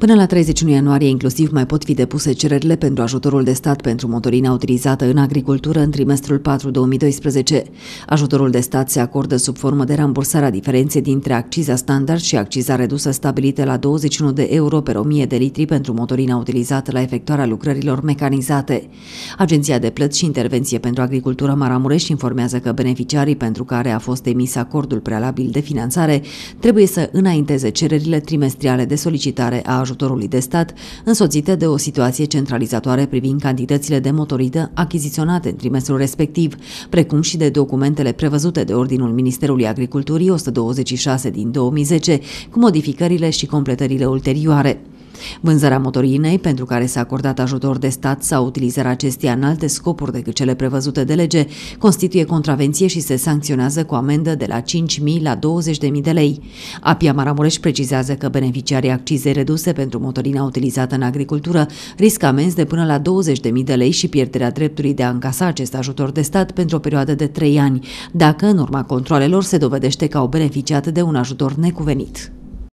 Până la 31 ianuarie inclusiv mai pot fi depuse cererile pentru ajutorul de stat pentru motorina utilizată în agricultură în trimestrul 4 2012. Ajutorul de stat se acordă sub formă de rambursare a diferenței dintre acciza standard și acciza redusă stabilită la 21 de euro pe 1000 de litri pentru motorina utilizată la efectuarea lucrărilor mecanizate. Agenția de Plăți și Intervenție pentru Agricultură Maramureș informează că beneficiarii pentru care a fost emis acordul prealabil de finanțare trebuie să înainteze cererile trimestriale de solicitare a ajutorului ajutorului de stat, însoțită de o situație centralizatoare privind cantitățile de motorină achiziționate în trimestrul respectiv, precum și de documentele prevăzute de Ordinul Ministerului Agriculturii 126 din 2010, cu modificările și completările ulterioare. Vânzarea motorinei, pentru care s-a acordat ajutor de stat sau utilizarea acesteia în alte scopuri decât cele prevăzute de lege, constituie contravenție și se sancționează cu amendă de la 5.000 la 20.000 de lei. Apia Maramureș precizează că beneficiarii accizei reduse pentru motorina utilizată în agricultură riscă amenzi de până la 20.000 de lei și pierderea dreptului de a încasa acest ajutor de stat pentru o perioadă de 3 ani, dacă în urma controlelor se dovedește că au beneficiat de un ajutor necuvenit.